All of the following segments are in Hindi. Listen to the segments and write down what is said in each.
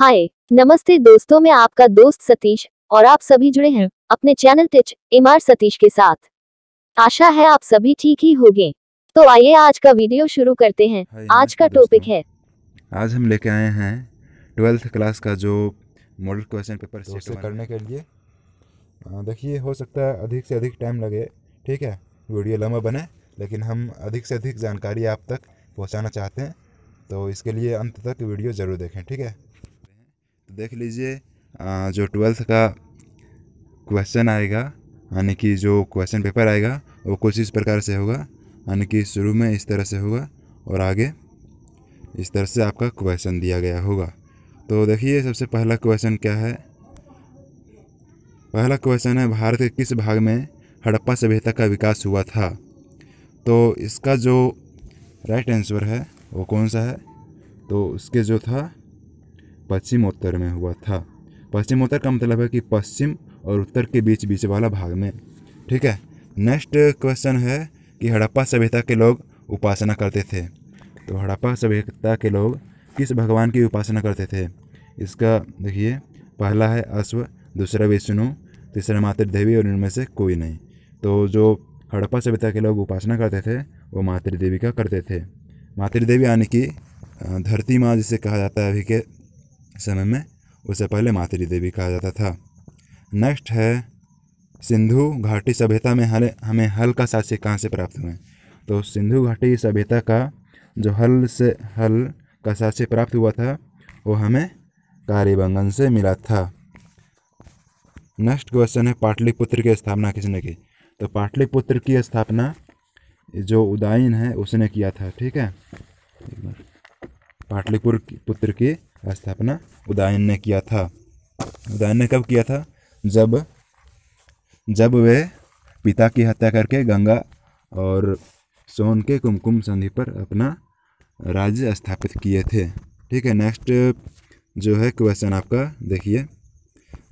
हाय नमस्ते दोस्तों मैं आपका दोस्त सतीश और आप सभी जुड़े हैं अपने चैनल टिच एमआर सतीश के साथ आशा है आप सभी ठीक ही होंगे तो आइए आज का वीडियो शुरू करते हैं आज का टॉपिक है आज हम लेके आए हैं ट्वेल्थ क्लास का जो मॉडल क्वेश्चन पेपर तो से करने के लिए देखिए हो सकता है अधिक से अधिक टाइम लगे ठीक है वीडियो लंबा बने लेकिन हम अधिक से अधिक जानकारी आप तक पहुँचाना चाहते हैं तो इसके लिए अंत तक वीडियो ज़रूर देखें ठीक है देख लीजिए जो ट्वेल्थ का क्वेश्चन आएगा यानी कि जो क्वेश्चन पेपर आएगा वो कुछ इस प्रकार से होगा यानी कि शुरू में इस तरह से होगा और आगे इस तरह से आपका क्वेश्चन दिया गया होगा तो देखिए सबसे पहला क्वेश्चन क्या है पहला क्वेश्चन है भारत के किस भाग में हड़प्पा सभ्यता का विकास हुआ था तो इसका जो राइट आंसर है वो कौन सा है तो उसके जो था पश्चिमोत्तर में हुआ था पश्चिमोत्तर का मतलब है कि पश्चिम और उत्तर के बीच बीच वाला भाग में ठीक है नेक्स्ट क्वेश्चन है कि हड़प्पा सभ्यता के लोग उपासना करते थे तो हड़प्पा सभ्यता के लोग किस भगवान की उपासना करते थे इसका देखिए पहला है अश्व दूसरा विष्णु तीसरा मातृदेवी और इनमें से कोई नहीं तो जो हड़प्पा सभ्यता के लोग उपासना करते थे वो मातृदेवी का करते थे मातृदेवी यानी कि धरती माँ जिसे कहा जाता है अभी के समय में उसे पहले मातरी देवी कहा जाता था नेक्स्ट है सिंधु घाटी सभ्यता में हल हमें हल का साक्ष्य कहाँ से प्राप्त हुए तो सिंधु घाटी सभ्यता का जो हल से हल का साक्ष्य प्राप्त हुआ था वो हमें कारीबंगन से मिला था नेक्स्ट क्वेश्चन है पाटलिपुत्र की स्थापना किसने की तो पाटलिपुत्र की स्थापना जो उदायन है उसने किया था ठीक है पाटलिपुर पुत्र की स्थापना उदायन ने किया था उदायन ने कब किया था जब जब वे पिता की हत्या करके गंगा और सोन के कुमकुम संधि पर अपना राज्य स्थापित किए थे ठीक है नेक्स्ट जो है क्वेश्चन आपका देखिए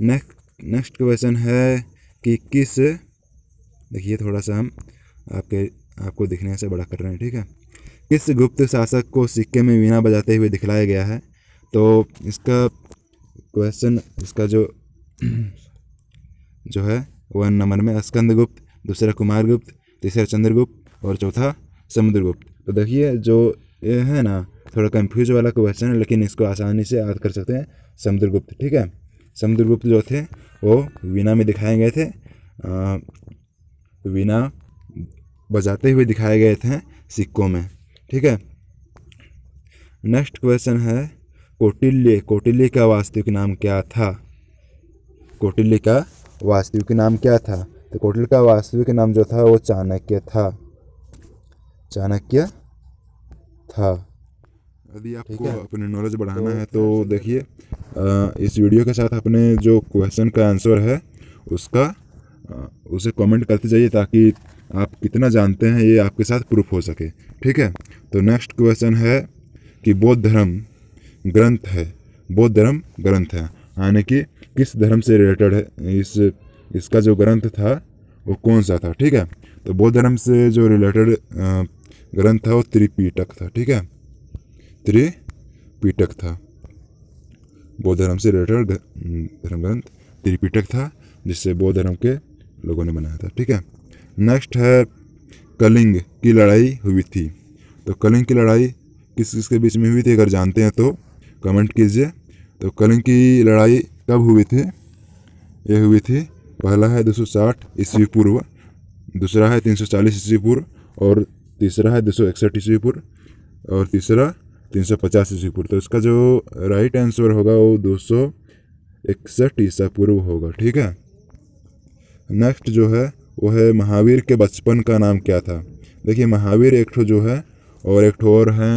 नेक्स्ट नेक्स्ट क्वेश्चन है कि किस देखिए थोड़ा सा हम आपके आपको दिखने से बड़ा कर रहे हैं ठीक है किस गुप्त शासक को सिक्के में वीणा बजाते हुए दिखलाया गया है तो इसका क्वेश्चन इसका जो जो है वन नंबर में स्कंदगुप्त दूसरा कुमारगुप्त तीसरा चंद्रगुप्त और चौथा समुद्रगुप्त तो देखिए जो ये है ना थोड़ा कंफ्यूज वाला क्वेश्चन है लेकिन इसको आसानी से याद कर सकते हैं समुद्रगुप्त ठीक है समुद्रगुप्त जो थे वो वीणा में दिखाए गए थे वीणा बजाते हुए दिखाए गए थे सिक्कों में ठीक है नेक्स्ट क्वेश्चन है कौटिल्य कौटिल्य का वास्तविक नाम क्या था कौटिल्य का वास्तविक नाम क्या था तो कौटिल्य का वास्तविक नाम जो था वो चाणक्य था चाणक्य था यदि आपको अपने नॉलेज बढ़ाना तो है तो देखिए इस वीडियो के साथ अपने जो क्वेश्चन का आंसर है उसका उसे कमेंट करते जाइए ताकि आप कितना जानते हैं ये आपके साथ प्रूफ हो सके ठीक है तो नेक्स्ट क्वेश्चन है कि बौद्ध धर्म ग्रंथ है बौद्ध धर्म ग्रंथ है यानी कि किस धर्म से रिलेटेड है इस इसका जो ग्रंथ था वो कौन सा था ठीक है तो बौद्ध धर्म से जो रिलेटेड ग्रंथ था वो त्रिपीटक था ठीक है त्रिपीटक था बौद्ध धर्म से रिलेटेड धर्म ग्रंथ त्रिपीटक था जिससे बौद्ध धर्म के लोगों ने बनाया था ठीक है नेक्स्ट है कलिंग की लड़ाई हुई थी तो कलिंग की लड़ाई किस किसके बीच में हुई थी अगर जानते हैं तो कमेंट कीजिए तो कलिंग की लड़ाई कब हुई थी ये हुई थी पहला है 260 ईस्वी पूर्व दूसरा है 340 ईस्वी पूर्व और तीसरा है दो सौ इकसठ ईस्वी पूर्व और तीसरा 350 ईस्वी पूर्व तो इसका जो राइट आंसर होगा वो दो सौ इकसठ ईसा पूर्व होगा ठीक है नेक्स्ट जो है वो है महावीर के बचपन का नाम क्या था देखिए महावीर एक ठो जो है और एक ठो और हैं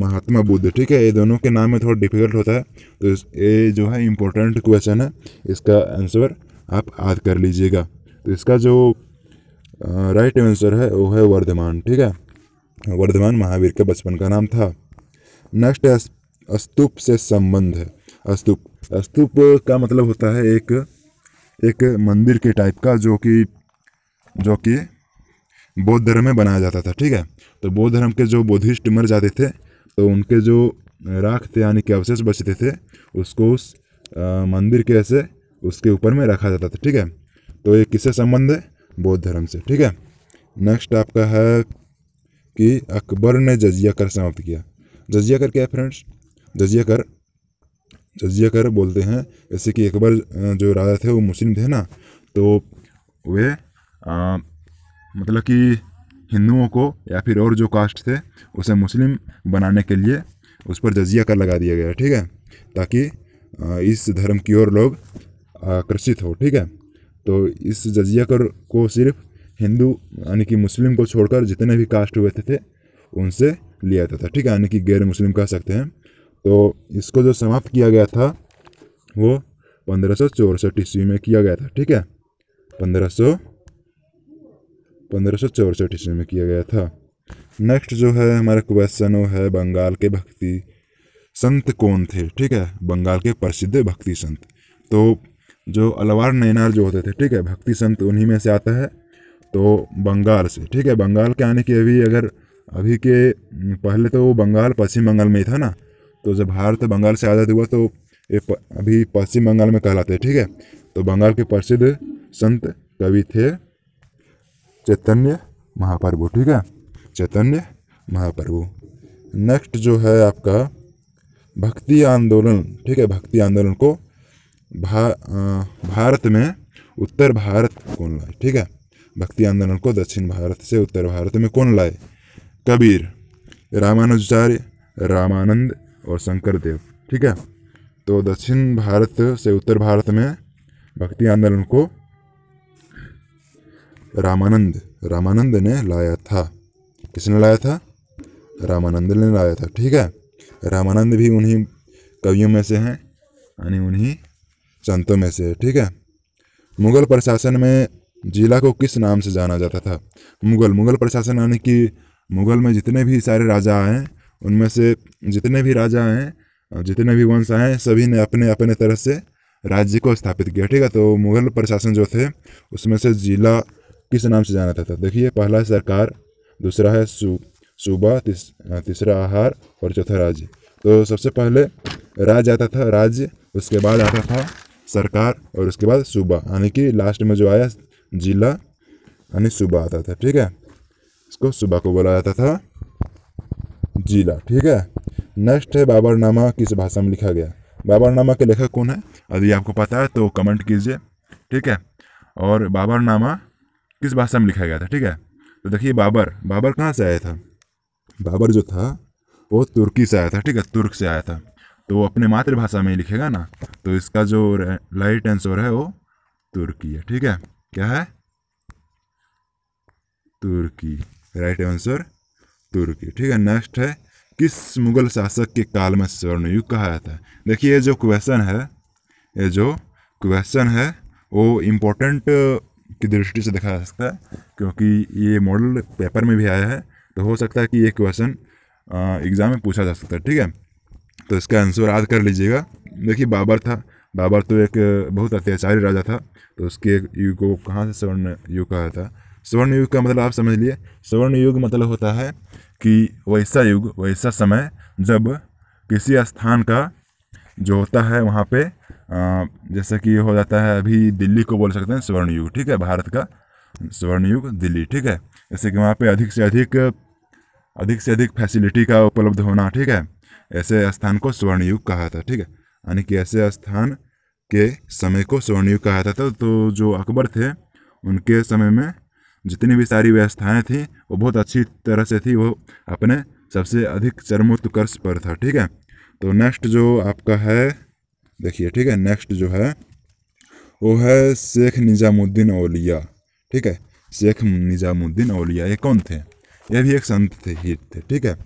महात्मा बुद्ध ठीक है ये दोनों के नाम में थोड़ा डिफिकल्ट होता है तो ये जो है इम्पोर्टेंट क्वेश्चन है इसका आंसर आप याद कर लीजिएगा तो इसका जो राइट आंसर है वो है वर्धमान ठीक है वर्धमान महावीर के बचपन का नाम था नेक्स्ट है से संबंध है अस्तूप अस्तूप का मतलब होता है एक एक मंदिर के टाइप का जो कि जो कि बौद्ध धर्म में बनाया जाता था ठीक है तो बौद्ध धर्म के जो बोधिष्ट मर जाते थे तो उनके जो राख थे यानी कि अवशेष बचते थे उसको उस मंदिर के ऐसे उसके ऊपर में रखा जाता था ठीक है तो ये किससे संबंध है बौद्ध धर्म से ठीक है नेक्स्ट आपका है कि अकबर ने जजिया कर समाप्त किया जजिया कर क्या है फ्रेंड्स जजिया कर जजिया कर बोलते हैं जैसे कि अकबर जो राजा थे वो मुस्लिम थे ना तो वे आ, मतलब कि हिंदुओं को या फिर और जो कास्ट थे उसे मुस्लिम बनाने के लिए उस पर जजिया कर लगा दिया गया ठीक है ताकि इस धर्म की ओर लोग आकर्षित हो ठीक है तो इस जजिया कर को सिर्फ हिंदू यानी कि मुस्लिम को छोड़कर जितने भी कास्ट हुए थे, थे उनसे लिया जाता था ठीक है यानी कि गैर मुस्लिम कह सकते हैं तो इसको जो समाप्त किया गया था वो पंद्रह सौ चौसठ ईस्वी में किया गया था ठीक है पंद्रह सौ पंद्रह ईस्वी में किया गया था नेक्स्ट जो है हमारा क्वेश्चन वो है बंगाल के भक्ति संत कौन थे ठीक है बंगाल के प्रसिद्ध भक्ति संत तो जो अलवार नैनार जो होते थे ठीक है भक्ति संत उन्हीं में से आता है तो बंगाल से ठीक है बंगाल के आने की अभी अगर अभी के पहले तो वो बंगाल पश्चिम बंगाल में ही था ना तो जब भारत बंगाल से आज़ाद हुआ तो ये अभी पश्चिम बंगाल में कहलाते हैं ठीक है तो बंगाल के प्रसिद्ध संत कवि थे चैतन्य महाप्रभु ठीक है चैतन्य महाप्रभु नेक्स्ट जो है आपका भक्ति आंदोलन ठीक है भक्ति आंदोलन को भा, भारत में उत्तर भारत कौन लाए ठीक है भक्ति आंदोलन को दक्षिण भारत से उत्तर भारत में कौन लाए कबीर रामानुजाचार्य रामानंद और शंकर देव ठीक है तो दक्षिण भारत से उत्तर भारत में भक्ति आंदोलन को रामानंद रामानंद ने लाया था किसने लाया था रामानंद ने लाया था ठीक है रामानंद भी उन्हीं कवियों में से हैं यानी उन्हीं संतों में से है ठीक है मुगल प्रशासन में जिला को किस नाम से जाना जाता था मुगल मुगल प्रशासन यानी कि मुगल में जितने भी सारे राजा आए हैं उनमें से जितने भी राजा आए हैं जितने भी वंश आए हैं सभी ने अपने अपने तरह से राज्य को स्थापित किया ठीक है तो मुगल प्रशासन जो थे उसमें से जिला किस नाम से जाना जाता था देखिए पहला सरकार दूसरा है सूबा तिस, तीसरा आहार और चौथा राज्य तो सबसे पहले राज्य आता था राज्य उसके बाद आता था सरकार और उसके बाद सूबा यानी कि लास्ट में जो आया जिला यानी सूबा आता था ठीक है इसको सूबा को बोला जाता था जिला ठीक है नेक्स्ट है बाबरनामा किस भाषा में लिखा गया बाबरनामा के लेखक कौन है यदि आपको पता है तो कमेंट कीजिए ठीक है और बाबरनामा किस भाषा में लिखा गया था ठीक है तो देखिए बाबर बाबर कहाँ से आया था बाबर जो था वो तुर्की से आया था ठीक है तुर्क से आया था तो वो अपने मातृभाषा में ही लिखेगा ना तो इसका जो राइट आंसर है वो तुर्की है ठीक है क्या है तुर्की राइट आंसर तुर्की ठीक है नेक्स्ट है किस मुगल शासक के काल में युग कहा जाता है देखिए ये जो क्वेश्चन है ये जो क्वेश्चन है वो इम्पोर्टेंट की दृष्टि से देखा जा सकता है क्योंकि ये मॉडल पेपर में भी आया है तो हो सकता है कि ये क्वेश्चन एग्ज़ाम में पूछा जा सकता है ठीक है तो इसका आंसर याद कर लीजिएगा देखिए बाबर था बाबर तो एक बहुत अत्याचारी राजा था तो उसके युग को कहाँ से स्वर्ण युग कहा था स्वर्ण युग का मतलब आप समझ लिए स्वर्ण युग मतलब होता है कि वैसा युग वैसा समय जब किसी स्थान का जो होता है वहाँ पे जैसे कि हो जाता है अभी दिल्ली को बोल सकते हैं स्वर्ण युग ठीक है भारत का स्वर्ण युग दिल्ली ठीक है जैसे कि वहाँ पे अधिक से अधिक अधिक से अधिक फैसिलिटी का उपलब्ध होना ठीक है ऐसे स्थान को स्वर्ण युग कहा था ठीक है यानी कि ऐसे स्थान के समय को स्वर्ण युग कहा जाता था तो, तो जो अकबर थे उनके समय में जितनी भी सारी व्यवस्थाएँ थीं वो बहुत अच्छी तरह से थी वो अपने सबसे अधिक चरमोत्कर्ष पर था ठीक है तो नेक्स्ट जो आपका है देखिए ठीक है नेक्स्ट जो है वो है शेख निज़ामुद्दीन अलिया ठीक है शेख निज़ामुद्दीन अलिया ये कौन थे ये भी एक संत थे ही थे ठीक है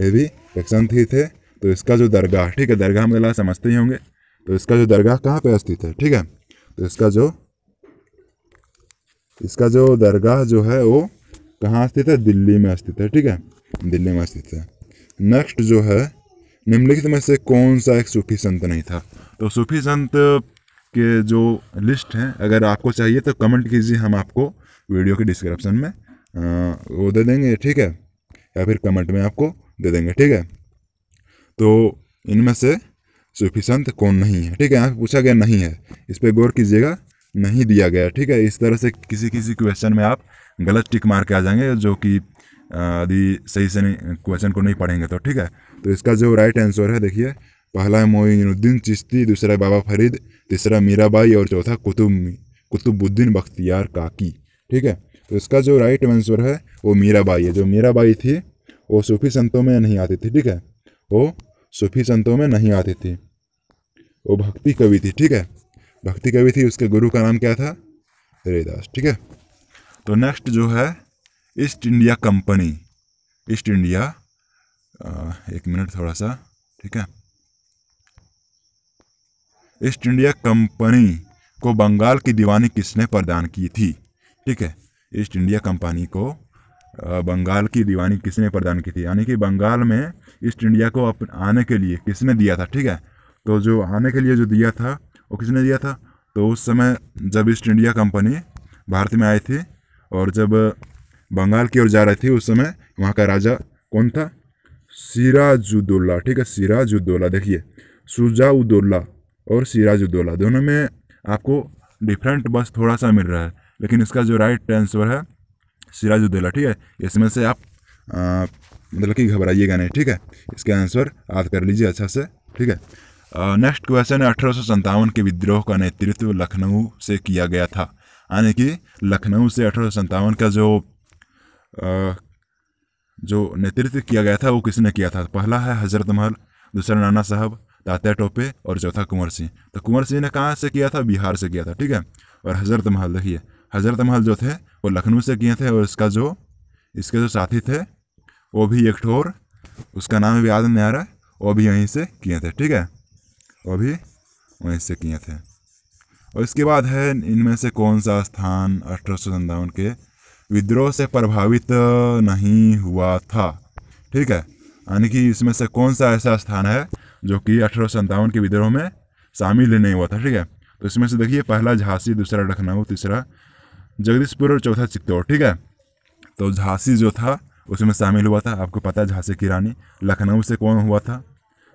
ये भी एक संत ही थे तो इसका जो दरगाह ठीक है दरगाह मतलब समझते ही होंगे तो इसका जो दरगाह कहाँ पे स्थित है ठीक है तो इसका जो इसका जो दरगाह जो है वो कहाँ स्थित है दिल्ली में स्थित है ठीक है दिल्ली में स्थित है नेक्स्ट जो है निम्नलिखित में से कौन सा एक सूफी संत नहीं था तो सूफी संत के जो लिस्ट हैं अगर आपको चाहिए तो कमेंट कीजिए हम आपको वीडियो के डिस्क्रिप्शन में वो दे देंगे ठीक है या फिर कमेंट में आपको दे देंगे ठीक है तो इनमें से सूफी संत कौन नहीं है ठीक है यहाँ पूछा गया नहीं है इस पर गौर कीजिएगा नहीं दिया गया ठीक है इस तरह से किसी किसी क्वेश्चन में आप गलत टिक मार के आ जाएंगे जो कि यदि सही से नहीं क्वेश्चन को नहीं पढ़ेंगे तो ठीक है तो इसका जो राइट आंसर है देखिए पहला है मोइनुद्दीन चिश्ती दूसरा बाबा फरीद तीसरा मीराबाई और चौथा कुतुब कुतुबुद्दीन बख्तियार काकी ठीक है तो इसका जो राइट आंसर है वो मीराबाई है जो मीराबाई थी वो सूफी संतों में नहीं आती थी ठीक है वो सूफी संतों में नहीं आती थी वो भक्ति कवि थी ठीक है भक्ति कवि थी उसके गुरु का नाम क्या था रेदास ठीक है तो नेक्स्ट जो है East India Company East India एक मिनट थोड़ा सा ठीक है ईस्ट इंडिया कंपनी को बंगाल की दीवानी किसने प्रदान की थी ठीक है ईस्ट इंडिया कंपनी को बंगाल की दीवानी किसने प्रदान की थी यानी कि बंगाल में ईस्ट इंडिया को आने के लिए किसने दिया था ठीक है तो जो आने के लिए जो दिया था वो किसने दिया था तो उस समय जब ईस्ट इंडिया कंपनी भारत में आई थी और जब बंगाल की ओर जा रहे थे उस समय वहाँ का राजा कौन था सिराजुद्दौला ठीक है सिराजुद्दौला देखिए सुजाउद्दौला और सिराजुद्दोल्ला दोनों में आपको डिफरेंट बस थोड़ा सा मिल रहा है लेकिन इसका जो राइट आंसर है सिराजुद्दौला ठीक है इसमें से आप आ, मतलब कि घबराइएगा नहीं ठीक है इसका आंसर याद कर लीजिए अच्छा से ठीक है नेक्स्ट क्वेश्चन है अठारह के विद्रोह का नेतृत्व लखनऊ से किया गया था यानी कि लखनऊ से अठारह का जो जो नेतृत्व किया गया था वो किसने किया था पहला है हजरत महल दूसरा नाना साहब तात्या टोपे और चौथा कुंवर सिंह तो कुंवर सिंह ने कहाँ से किया था बिहार से किया था ठीक है और हजरत महल देखिए हजरत महल जो थे वो लखनऊ से किए थे और इसका जो इसके जो साथी थे वो भी एक ठोर उसका नाम भी याद नहीं आ रहा वो भी यहीं से किए थे ठीक है वो भी वहीं से किए थे और इसके बाद है इनमें से कौन सा स्थान अठारह के विद्रोह से प्रभावित नहीं हुआ था ठीक है यानी कि इसमें से कौन सा ऐसा स्थान है जो कि अठारह के विद्रोह में शामिल नहीं हुआ था ठीक है तो इसमें से देखिए पहला झांसी दूसरा लखनऊ तीसरा जगदीशपुर और चौथा चित्तौड़ ठीक है तो झांसी जो था उसमें शामिल हुआ था आपको पता है झांसी की रानी लखनऊ से कौन हुआ था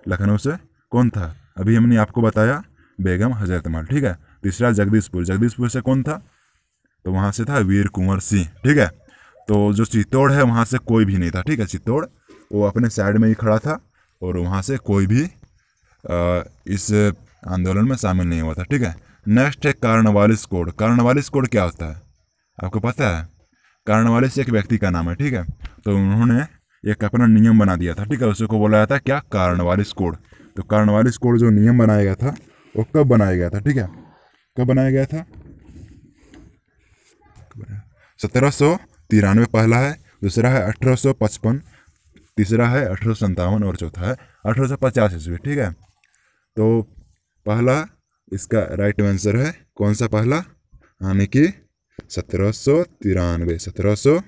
लखनऊ से कौन था अभी हमने आपको बताया बेगम हजरतमल ठीक है तीसरा जगदीशपुर जगदीशपुर से कौन था तो वहाँ से था वीर कुंवर सिंह ठीक है तो जो चित्तौड़ है वहाँ से कोई भी नहीं था ठीक है चित्तौड़ वो अपने साइड में ही खड़ा था और वहाँ से कोई भी इस आंदोलन में शामिल नहीं हुआ था ठीक है नेक्स्ट है कार्नवालिस कोड कार्नवालिस कोड क्या होता है आपको पता है कार्नवालिस एक व्यक्ति का नाम है ठीक है तो उन्होंने एक अपना नियम बना दिया था ठीक है उसको को बोला जाता है क्या कार्नवालिस कोड तो कार्नवालिस कोड जो नियम बनाया गया था वो कब बनाया गया था ठीक है कब बनाया गया था सत्रह सौ तिरानवे पहला है दूसरा है अठारह सौ पचपन तीसरा है अठारह सौ और चौथा है अठारह सौ पचास ईस्वी ठीक है तो पहला इसका राइट आंसर है कौन सा पहला यानी कि सत्रह सौ तिरानवे सत्रह सौ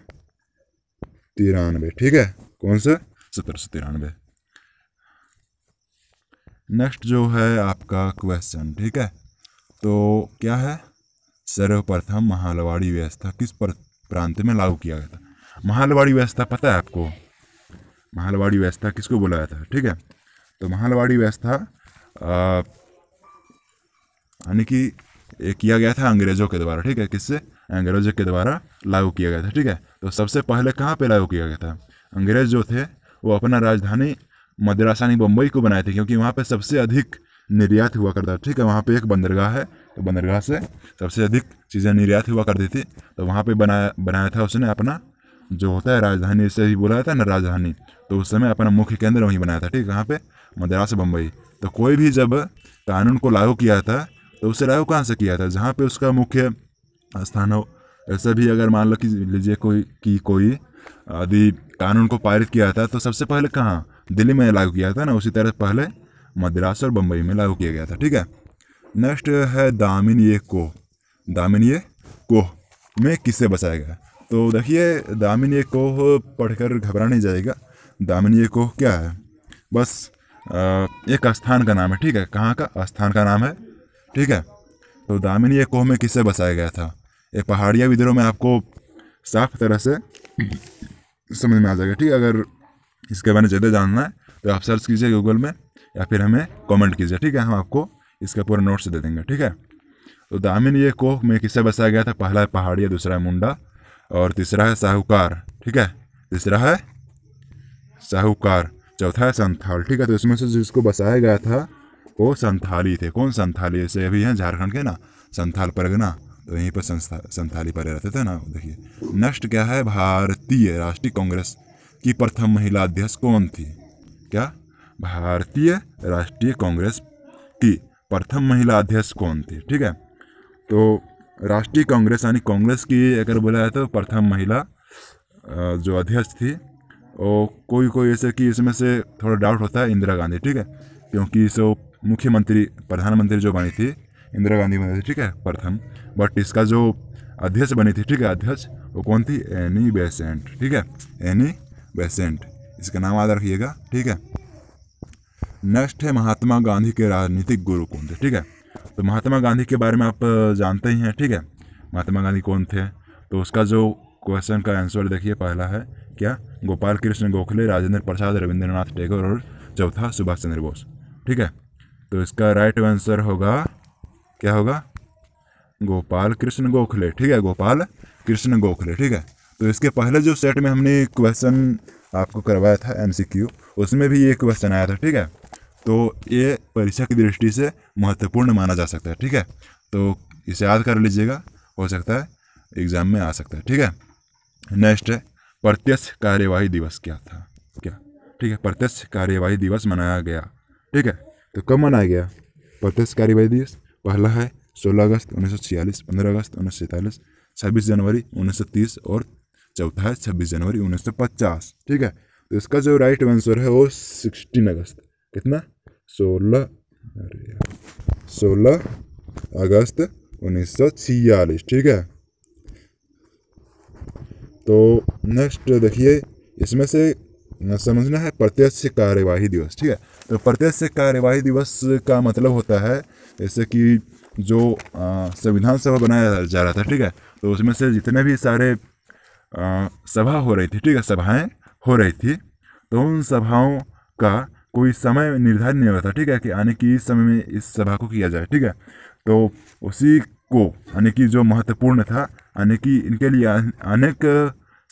तिरानवे ठीक है कौन सा सत्रह सौ तिरानवे नेक्स्ट जो है आपका क्वेश्चन ठीक है तो क्या है सर्वप्रथम महालवाड़ी व्यवस्था किस प्रांत में लागू किया गया था महालवाड़ी व्यवस्था पता है आपको महालवाड़ी व्यवस्था किसको बोला गया था ठीक है तो महालवाड़ी व्यवस्था यानी कि किया गया था अंग्रेजों के द्वारा ठीक है किससे अंग्रेजों के द्वारा लागू किया गया था ठीक है तो सबसे पहले कहाँ पे लागू किया गया था अंग्रेज जो थे वो अपना राजधानी मद्रास यानी बम्बई को बनाए थे क्योंकि वहाँ पे सबसे अधिक निर्यात हुआ करता था ठीक है वहाँ पे एक बंदरगाह है तो बंदरगाह से सबसे अधिक चीज़ें निर्यात हुआ करती थी तो वहाँ पे बनाया बनाया था उसने अपना जो होता है राजधानी से ही बोला था ना राजधानी तो उस समय अपना मुख्य केंद्र वहीं बनाया था ठीक है कहाँ पर मद्रास बम्बई तो कोई भी जब कानून को लागू किया था तो उसे लागू कहाँ से किया था जहाँ पर उसका मुख्य स्थान हो ऐसा भी अगर मान लो कि लीजिए कोई कि कोई यदि कानून को पारित किया था तो सबसे पहले कहाँ दिल्ली में लागू किया था ना उसी तरह पहले मद्रास और बम्बई में लागू किया गया था ठीक है नेक्स्ट है दामिन ये कोह दामिन ये कोह में किससे बचाया गया तो देखिए दामिन ये कोह पढ़कर घबरा नहीं जाएगा दामिन ये कोह क्या है बस एक स्थान का नाम है ठीक है कहाँ का स्थान का नाम है ठीक है तो दामिनी ये कोह में किससे बसाया गया था ये पहाड़िया विद्रोह में आपको साफ तरह से समझ में आ जाएगा ठीक है अगर इसके बारे में ज़्यादा जानना है तो आप सर्च कीजिए गूगल में या फिर हमें कमेंट कीजिए ठीक है हम आपको इसका पूरा नोट्स दे देंगे ठीक है तो दामिन ये कोह में किससे बसाया गया था पहला है पहाड़िया दूसरा है मुंडा और तीसरा है साहूकार ठीक है तीसरा है साहूकार चौथा है संथाल ठीक है तो इसमें से जिसको बसाया गया था वो संथाली थे कौन संथाली ऐसे अभी हैं झारखंड के ना संथाल परगना तो यहीं पर संथाली पर रहते थे ना देखिए नेक्स्ट क्या है भारतीय राष्ट्रीय कांग्रेस की प्रथम महिला अध्यक्ष कौन थी क्या भारतीय राष्ट्रीय कांग्रेस की प्रथम महिला अध्यक्ष कौन थी ठीक है तो राष्ट्रीय कांग्रेस यानी कांग्रेस की अगर बोला जाए तो प्रथम महिला जो अध्यक्ष थी वो कोई कोई ऐसे कि इसमें से थोड़ा डाउट होता है इंदिरा गांधी ठीक है क्योंकि सो मुख्यमंत्री प्रधानमंत्री जो बनी थी इंदिरा गांधी बनी थी ठीक है प्रथम बट इसका जो अध्यक्ष बनी थी ठीक है अध्यक्ष वो कौन थी एनी बेसेंट ठीक है एनी बेसेंट इसका नाम याद रखिएगा ठीक है नेक्स्ट है महात्मा गांधी के राजनीतिक गुरु कौन थे ठीक है तो महात्मा गांधी के बारे में आप जानते ही हैं ठीक है महात्मा गांधी कौन थे तो उसका जो क्वेश्चन का आंसर देखिए पहला है क्या गोपाल कृष्ण गोखले राजेंद्र प्रसाद रविंद्रनाथ टैगोर और चौथा सुभाष चंद्र बोस ठीक है तो इसका राइट आंसर होगा क्या होगा गोपाल कृष्ण गोखले ठीक है गोपाल कृष्ण गोखले ठीक है तो इसके पहले जो सेट में हमने क्वेश्चन आपको करवाया था एमसीक्यू उसमें भी ये क्वेश्चन आया था ठीक है तो ये परीक्षा की दृष्टि से महत्वपूर्ण माना जा सकता है ठीक है तो इसे याद कर लीजिएगा हो सकता है एग्जाम में आ सकता है ठीक है नेक्स्ट है प्रत्यक्ष कार्यवाही दिवस क्या था क्या ठीक है प्रत्यक्ष कार्यवाही दिवस मनाया गया ठीक है तो कब मनाया गया प्रत्यक्ष कार्यवाही दिवस पहला है सोलह अगस्त उन्नीस सौ छियालीस पंद्रह अगस्त उन्नीस सौ सैंतालीस छब्बीस जनवरी उन्नीस सौ तीस और चौथा है छब्बीस जनवरी उन्नीस सौ पचास ठीक है तो इसका जो राइट आंसर है वो सिक्सटीन अगस्त कितना सोलह सोलह अगस्त उन्नीस सौ छियालीस ठीक है तो नेक्स्ट देखिए इसमें से समझना है प्रत्यक्ष कार्यवाही दिवस ठीक है तो प्रत्यक्ष कार्यवाही दिवस का मतलब होता है जैसे कि जो संविधान सभा बनाया जा रहा था ठीक है तो उसमें से जितने भी सारे आ, सभा हो रही थी ठीक है सभाएं हो रही थी तो उन सभाओं का कोई समय निर्धारित नहीं होता था ठीक है कि आने की इस समय में इस सभा को किया जाए ठीक है तो उसी को यानी कि जो महत्वपूर्ण था यानी कि इनके लिए अनेक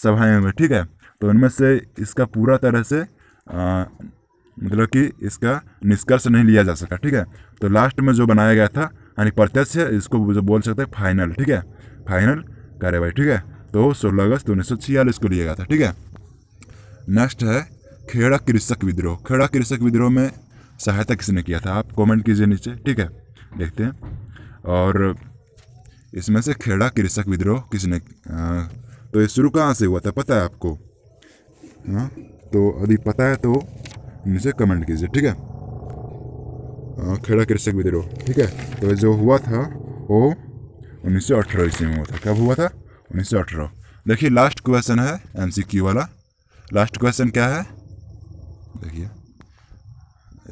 सभाएं हुई ठीक है तो उनमें से इसका पूरा तरह से मतलब कि इसका निष्कर्ष नहीं लिया जा सका ठीक है तो लास्ट में जो बनाया गया था यानी प्रत्यक्ष इसको जो बोल सकते हैं फाइनल ठीक है फाइनल कार्यवाही ठीक है तो सोलह अगस्त उन्नीस को लिया गया था ठीक है नेक्स्ट है खेड़ा कृषक विद्रोह खेड़ा कृषक विद्रोह में सहायता किसने किया था आप कमेंट कीजिए नीचे ठीक है देखते हैं और इसमें से खेड़ा कृषक विद्रोह किसने आ, तो ये शुरू कहाँ से हुआ था पता है आपको हाँ तो यदि पता है तो नीचे कमेंट कीजिए ठीक है खेड़ा कृषक विद्रोह ठीक है तो जो हुआ था वो उन्नीस सौ अठारह ईस्वी में हुआ था कब हुआ था उन्नीस सौ अठारह देखिए लास्ट क्वेश्चन है क्यू वाला लास्ट क्वेश्चन क्या है देखिए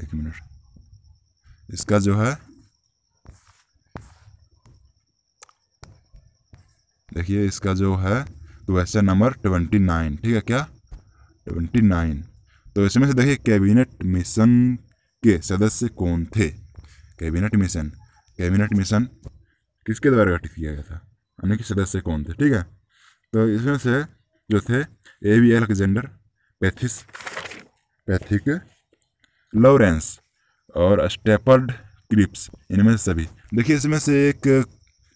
एक मिनट इसका जो है देखिए इसका जो है क्वेश्चन तो नंबर ट्वेंटी नाइन ठीक है क्या ट्वेंटी नाइन तो इसमें से देखिए कैबिनेट मिशन के सदस्य कौन थे कैबिनेट मिशन कैबिनेट मिशन किसके द्वारा गठित किया गया था यानी कि सदस्य कौन थे ठीक है तो इसमें से जो थे ए वी एलेक्जेंडर पैथिस पैथिक लॉरेंस और स्टेपर्ड क्रिप्स इनमें से सभी देखिए इसमें से एक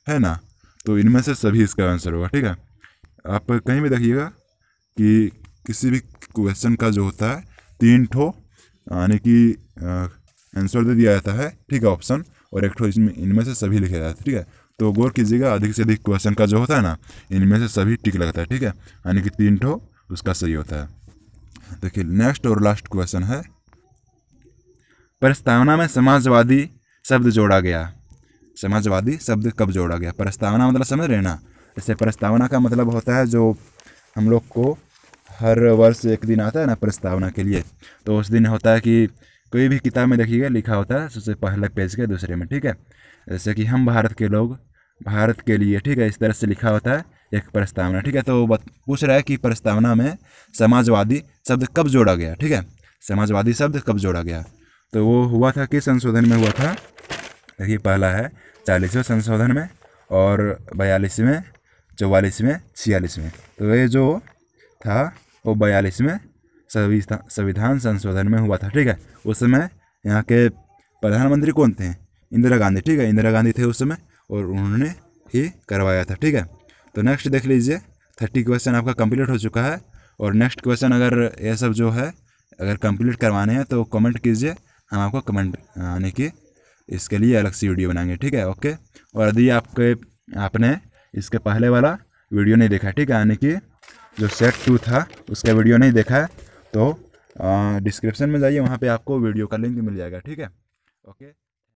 है ना तो इनमें से सभी इसका आंसर होगा ठीक है आप कहीं भी देखिएगा कि किसी भी क्वेश्चन का जो होता है तीन ठो यानी कि आंसर दे दिया जाता है ठीक है ऑप्शन और एक ठो इसमें इनमें से सभी लिखा जाता है ठीक है तो गौर कीजिएगा अधिक से अधिक क्वेश्चन का जो होता है ना इनमें से सभी टिक लगता है ठीक है यानी कि तीन ठो उसका सही होता है देखिए नेक्स्ट और लास्ट क्वेश्चन है प्रस्तावना में समाजवादी शब्द जोड़ा गया समाजवादी शब्द कब जोड़ा गया प्रस्तावना मतलब समझ रहे ना इससे प्रस्तावना का मतलब होता है जो हम लोग को हर वर्ष एक दिन आता है ना प्रस्तावना के लिए तो उस दिन होता है कि कोई भी किताब में देखिएगा लिखा होता है सबसे पहले पेज के दूसरे में ठीक है जैसे कि हम भारत के लोग भारत के लिए ठीक है इस तरह से लिखा होता है एक प्रस्तावना ठीक है तो वो पूछ रहा है कि प्रस्तावना में समाजवादी शब्द कब जोड़ा गया ठीक है समाजवादी शब्द कब जोड़ा गया तो वो हुआ था किस संशोधन में हुआ था देखिए पहला है चालीसवें संशोधन में और बयालीसवें चौवालीसवें छियालीसवें तो ये जो था वो बयालीसवें संविधान संशोधन में हुआ था ठीक है उस समय यहाँ के प्रधानमंत्री कौन थे इंदिरा गांधी ठीक है इंदिरा गांधी थे उस समय और उन्होंने ही करवाया था ठीक है तो नेक्स्ट देख लीजिए थर्टी क्वेश्चन आपका कंप्लीट हो चुका है और नेक्स्ट क्वेश्चन अगर ये सब जो है अगर कंप्लीट करवाने हैं तो कमेंट कीजिए हम आपको कमेंट यानी कि इसके लिए अलग से वीडियो बनाएंगे ठीक है ओके और यदि आपके आपने इसके पहले वाला वीडियो नहीं देखा ठीक है यानी कि जो सेट टू था उसका वीडियो नहीं देखा है तो डिस्क्रिप्शन में जाइए वहाँ पर आपको वीडियो का लिंक मिल जाएगा ठीक है ओके